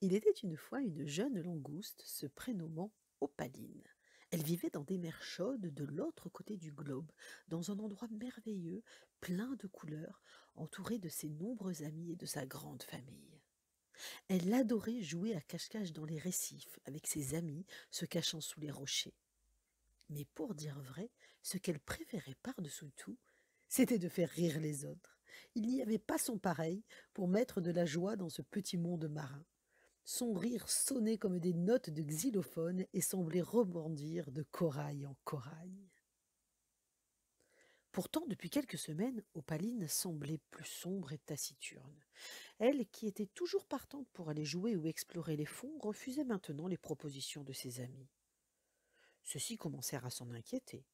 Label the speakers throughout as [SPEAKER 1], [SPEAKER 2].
[SPEAKER 1] Il était une fois une jeune langouste se prénommant Opaline. Elle vivait dans des mers chaudes de l'autre côté du globe, dans un endroit merveilleux, plein de couleurs, entourée de ses nombreux amis et de sa grande famille. Elle adorait jouer à cache-cache dans les récifs avec ses amis, se cachant sous les rochers. Mais pour dire vrai, ce qu'elle préférait par-dessous tout, c'était de faire rire les autres. Il n'y avait pas son pareil pour mettre de la joie dans ce petit monde marin. Son rire sonnait comme des notes de xylophone et semblait rebondir de corail en corail. Pourtant, depuis quelques semaines, Opaline semblait plus sombre et taciturne. Elle, qui était toujours partante pour aller jouer ou explorer les fonds, refusait maintenant les propositions de ses amis. Ceux-ci commencèrent à s'en inquiéter.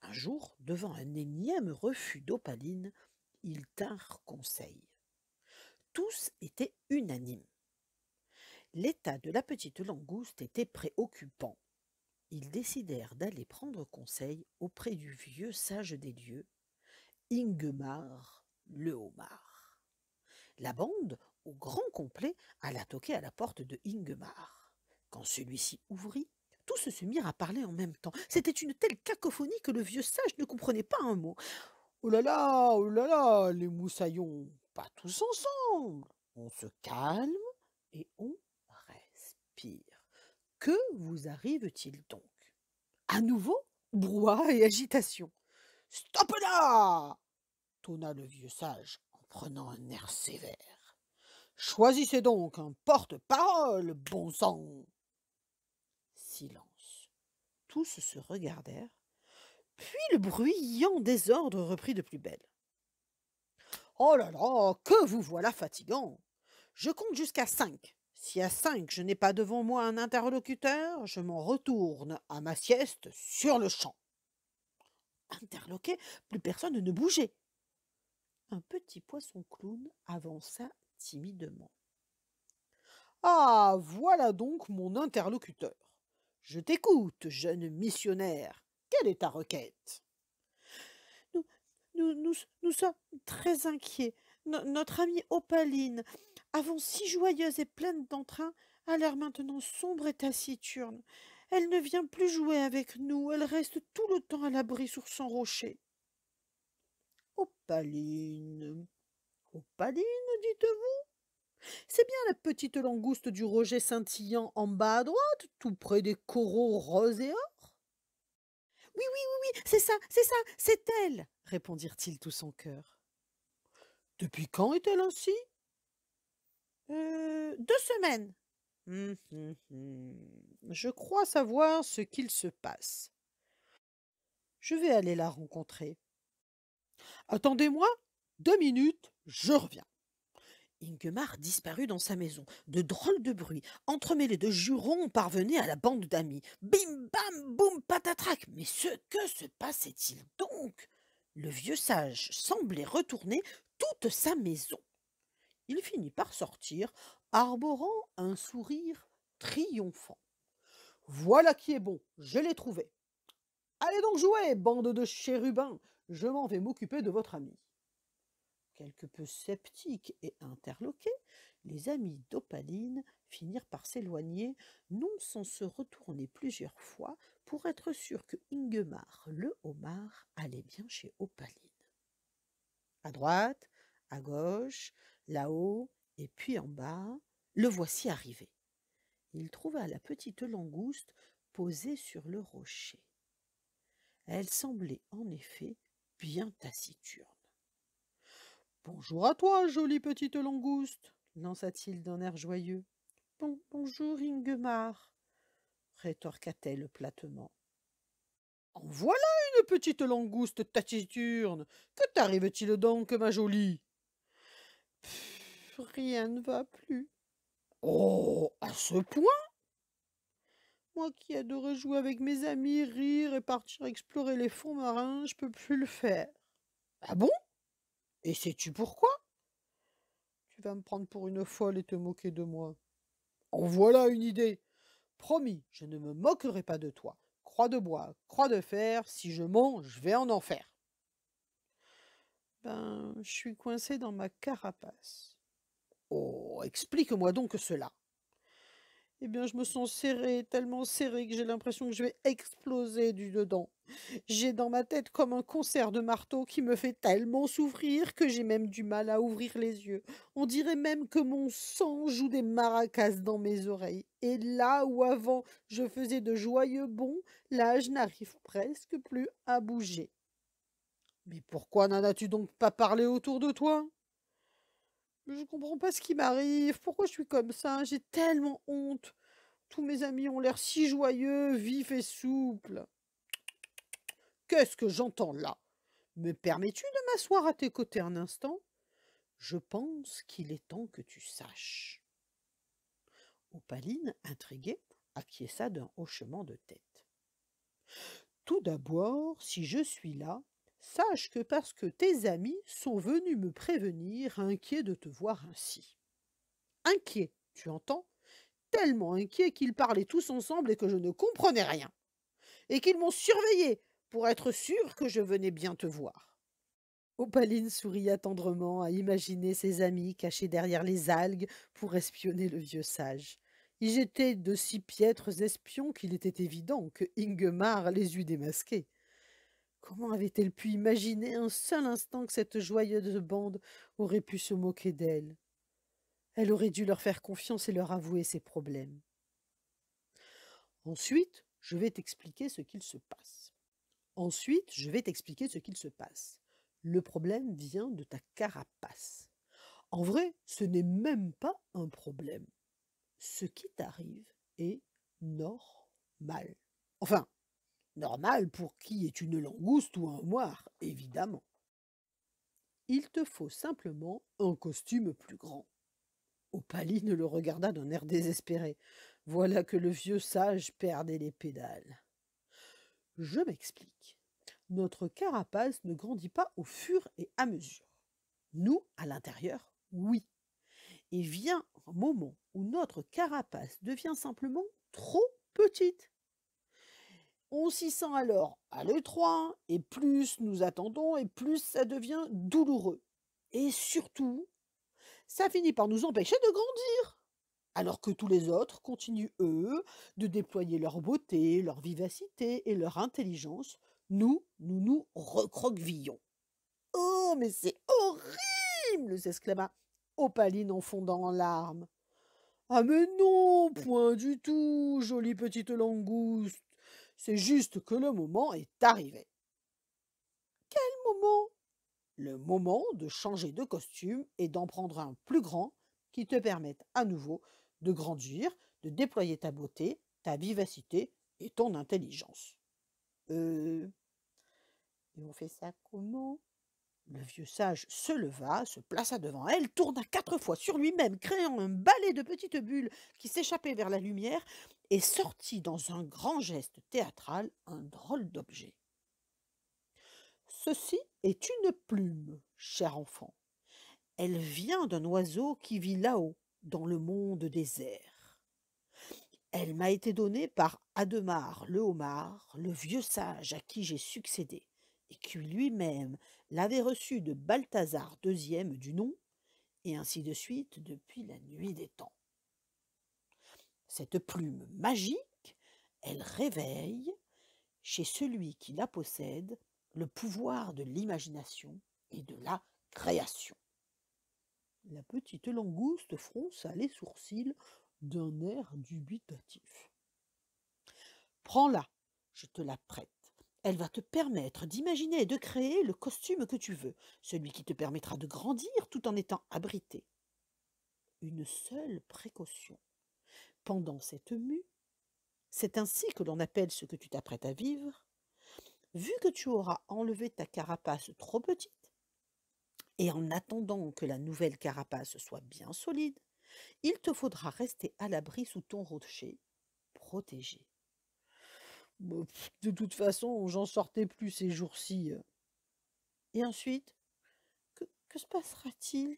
[SPEAKER 1] Un jour, devant un énième refus d'Opaline, ils tinrent conseil. Tous étaient unanimes. L'état de la petite langouste était préoccupant. Ils décidèrent d'aller prendre conseil auprès du vieux sage des lieux, Ingemar le homard. La bande, au grand complet, alla toquer à la porte de Ingemar. Quand celui-ci ouvrit, tous se mirent à parler en même temps. C'était une telle cacophonie que le vieux sage ne comprenait pas un mot. Oh là là, oh là là, les moussaillons, pas tous ensemble. On se calme et on pire. Que vous arrive-t-il donc À nouveau, brouhaha et agitation. Stop là tonna le vieux sage en prenant un air sévère. Choisissez donc un porte-parole, bon sang Silence. Tous se regardèrent, puis le bruyant désordre reprit de plus belle. Oh là là, que vous voilà fatigant Je compte jusqu'à cinq. Si à cinq je n'ai pas devant moi un interlocuteur, je m'en retourne à ma sieste sur le champ. Interloqué, plus personne ne bougeait. Un petit poisson clown avança timidement. Ah. Voilà donc mon interlocuteur. Je t'écoute, jeune missionnaire. Quelle est ta requête? Nous, nous, sommes très inquiets. notre amie Opaline avant si joyeuse et pleine d'entrain, a l'air maintenant sombre et taciturne. Elle ne vient plus jouer avec nous, elle reste tout le temps à l'abri sur son rocher. Opaline. Oh, Opaline, oh, dites-vous C'est bien la petite langouste du roger scintillant en bas à droite, tout près des coraux roses et or Oui, oui, oui, oui, c'est ça, c'est ça, c'est elle répondirent-ils tous en cœur. Depuis quand est-elle ainsi euh, deux semaines. Mmh je crois savoir ce qu'il se passe. Je vais aller la rencontrer. Attendez-moi deux minutes, je reviens. Ingemar disparut dans sa maison. De drôles de bruits, entremêlés de jurons, parvenaient à la bande d'amis. Bim, bam, boum, patatrac Mais ce que se passait-il donc Le vieux sage semblait retourner toute sa maison. Il finit par sortir, arborant un sourire triomphant. Voilà qui est bon, je l'ai trouvé. Allez donc jouer, bande de chérubins, je m'en vais m'occuper de votre ami. Quelque peu sceptiques et interloqués, les amis d'Opaline finirent par s'éloigner, non sans se retourner plusieurs fois pour être sûrs que Ingemar le homard allait bien chez Opaline. À droite, à gauche, là-haut et puis en bas, le voici arrivé. Il trouva la petite langouste posée sur le rocher. Elle semblait en effet bien taciturne. Bonjour à toi, jolie petite langouste, lança-t-il d'un air joyeux. bonjour, Ingemar, rétorqua-t-elle platement. En voilà une petite langouste taciturne. Que t'arrive-t-il donc, ma jolie rien ne va plus. Oh, à ce point Moi qui adorais jouer avec mes amis, rire et partir explorer les fonds marins, je peux plus le faire. Ah bon Et sais-tu pourquoi Tu vas me prendre pour une folle et te moquer de moi. En voilà une idée. Promis, je ne me moquerai pas de toi. Croix de bois, croix de fer, si je mens, je vais en enfer. Ben, je suis coincé dans ma carapace. Oh, explique-moi donc cela. Eh bien, je me sens serré, tellement serré que j'ai l'impression que je vais exploser du dedans. J'ai dans ma tête comme un concert de marteau qui me fait tellement souffrir que j'ai même du mal à ouvrir les yeux. On dirait même que mon sang joue des maracas dans mes oreilles. Et là où avant je faisais de joyeux bons, là je n'arrive presque plus à bouger. Mais pourquoi n'en as-tu donc pas parlé autour de toi Je ne comprends pas ce qui m'arrive, pourquoi je suis comme ça, j'ai tellement honte. Tous mes amis ont l'air si joyeux, vifs et souples. Qu'est-ce que j'entends là Me permets-tu de m'asseoir à tes côtés un instant Je pense qu'il est temps que tu saches. Opaline, intriguée, acquiesça d'un hochement de tête. Tout d'abord, si je suis là, Sache que parce que tes amis sont venus me prévenir, inquiets de te voir ainsi. Inquiets, tu entends Tellement inquiets qu'ils parlaient tous ensemble et que je ne comprenais rien. Et qu'ils m'ont surveillé pour être sûr que je venais bien te voir. Opaline souria tendrement à imaginer ses amis cachés derrière les algues pour espionner le vieux sage. Ils étaient de si piètres espions qu'il était évident que Ingemar les eût démasqués. Comment avait-elle pu imaginer un seul instant que cette joyeuse bande aurait pu se moquer d'elle Elle aurait dû leur faire confiance et leur avouer ses problèmes. Ensuite, je vais t'expliquer ce qu'il se passe. Ensuite, je vais t'expliquer ce qu'il se passe. Le problème vient de ta carapace. En vrai, ce n'est même pas un problème. Ce qui t'arrive est normal. Enfin, Normal pour qui est une langouste ou un moire, évidemment. Il te faut simplement un costume plus grand. Opaline le regarda d'un air désespéré. Voilà que le vieux sage perdait les pédales. Je m'explique. Notre carapace ne grandit pas au fur et à mesure. Nous, à l'intérieur, oui. Et vient un moment où notre carapace devient simplement trop petite on s'y sent alors à l'étroit, et plus nous attendons, et plus ça devient douloureux. Et surtout, ça finit par nous empêcher de grandir. Alors que tous les autres continuent, eux, de déployer leur beauté, leur vivacité et leur intelligence, nous, nous nous recroquevillons. Oh, mais c'est horrible s'exclama Opaline en fondant en larmes. Ah, mais non, point du tout, jolie petite langouste c'est juste que le moment est arrivé. Quel moment Le moment de changer de costume et d'en prendre un plus grand qui te permette à nouveau de grandir, de déployer ta beauté, ta vivacité et ton intelligence. Euh... Et on fait ça comment le vieux sage se leva, se plaça devant elle, tourna quatre fois sur lui-même, créant un balai de petites bulles qui s'échappaient vers la lumière, et sortit dans un grand geste théâtral un drôle d'objet. Ceci est une plume, cher enfant. Elle vient d'un oiseau qui vit là-haut, dans le monde des airs. Elle m'a été donnée par Ademar le homard, le vieux sage à qui j'ai succédé et qui lui-même l'avait reçu de Balthazar II du nom, et ainsi de suite depuis la nuit des temps. Cette plume magique, elle réveille, chez celui qui la possède, le pouvoir de l'imagination et de la création. La petite langouste fronça les sourcils d'un air dubitatif. Prends-la, je te la prête. Elle va te permettre d'imaginer et de créer le costume que tu veux, celui qui te permettra de grandir tout en étant abrité. Une seule précaution. Pendant cette mue, c'est ainsi que l'on appelle ce que tu t'apprêtes à vivre, vu que tu auras enlevé ta carapace trop petite, et en attendant que la nouvelle carapace soit bien solide, il te faudra rester à l'abri sous ton rocher, protégé. Bah, de toute façon, j'en sortais plus ces jours-ci. Euh. Et ensuite, que, se passera-t-il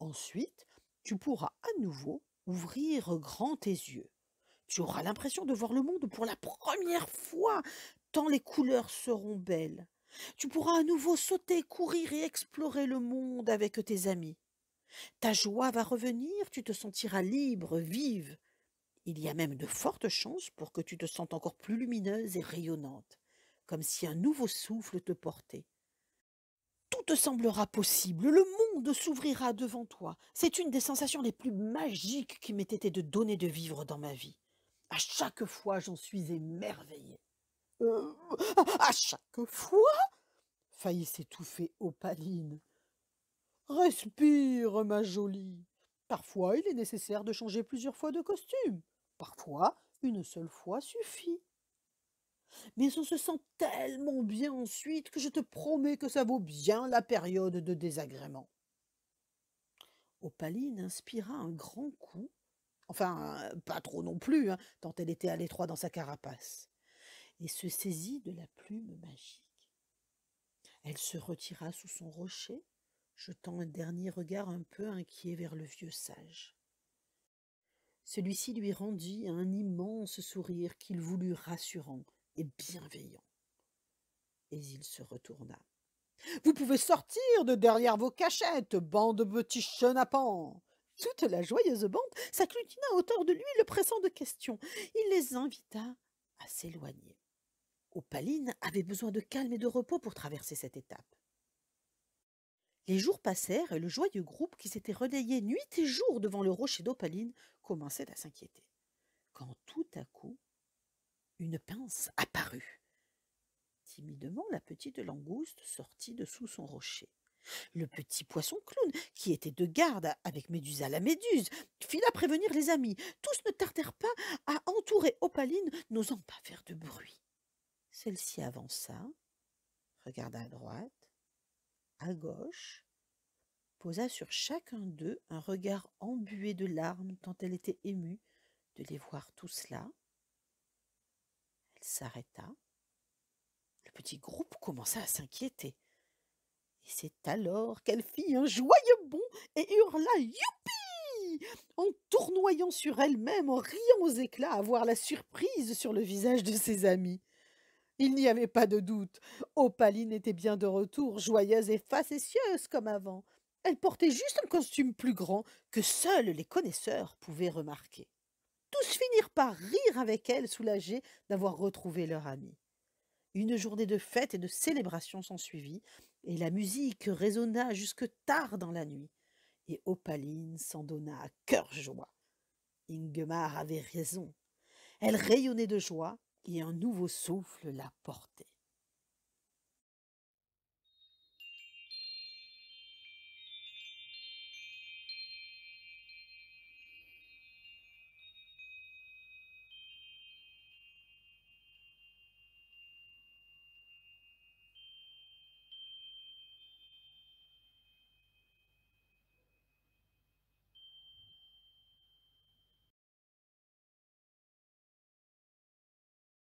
[SPEAKER 1] Ensuite, tu pourras à nouveau ouvrir grand tes yeux. Tu auras l'impression de voir le monde pour la première fois, tant les couleurs seront belles. Tu pourras à nouveau sauter, courir et explorer le monde avec tes amis. Ta joie va revenir, tu te sentiras libre, vive, il y a même de fortes chances pour que tu te sentes encore plus lumineuse et rayonnante, comme si un nouveau souffle te portait. Tout te semblera possible, le monde s'ouvrira devant toi. C'est une des sensations les plus magiques qui m'ait été de donner de vivre dans ma vie. À chaque fois, j'en suis émerveillée. Euh, à chaque fois faillit s'étouffer Opaline. Respire, ma jolie. Parfois, il est nécessaire de changer plusieurs fois de costume. Parfois, une seule fois suffit. Mais on se sent tellement bien ensuite que je te promets que ça vaut bien la période de désagrément. Opaline inspira un grand coup, enfin pas trop non plus, hein, tant elle était à l'étroit dans sa carapace, et se saisit de la plume magique. Elle se retira sous son rocher, jetant un dernier regard un peu inquiet vers le vieux sage. Celui-ci lui rendit un immense sourire qu'il voulut rassurant et bienveillant. Et il se retourna. Vous pouvez sortir de derrière vos cachettes, bande de petits chenapans. Toute la joyeuse bande s'agglutina autour de lui, le pressant de questions. Il les invita à s'éloigner. Opaline avait besoin de calme et de repos pour traverser cette étape. Les jours passèrent et le joyeux groupe qui s'était relayé nuit et jour devant le rocher d'Opaline commençait à s'inquiéter. Quand tout à coup, une pince apparut. Timidement, la petite langouste sortit de sous son rocher. Le petit poisson clown, qui était de garde avec Médusa la méduse, fila prévenir les amis. Tous ne tardèrent pas à entourer Opaline, n'osant pas faire de bruit. Celle-ci avança, regarda à droite, à gauche, posa sur chacun d'eux un regard embué de larmes tant elle était émue de les voir tous là. Elle s'arrêta. Le petit groupe commença à s'inquiéter. Et c'est alors qu'elle fit un joyeux bond et hurla Youpi en tournoyant sur elle-même, en riant aux éclats à voir la surprise sur le visage de ses amis. Il n'y avait pas de doute. Opaline était bien de retour, joyeuse et facétieuse comme avant. Elle portait juste un costume plus grand que seuls les connaisseurs pouvaient remarquer. Tous finirent par rire avec elle, soulagés d'avoir retrouvé leur amie. Une journée de fête et de célébration s'ensuivit, et la musique résonna jusque tard dans la nuit. Et Opaline s'en donna à cœur joie. Ingemar avait raison. Elle rayonnait de joie, et un nouveau souffle la portait.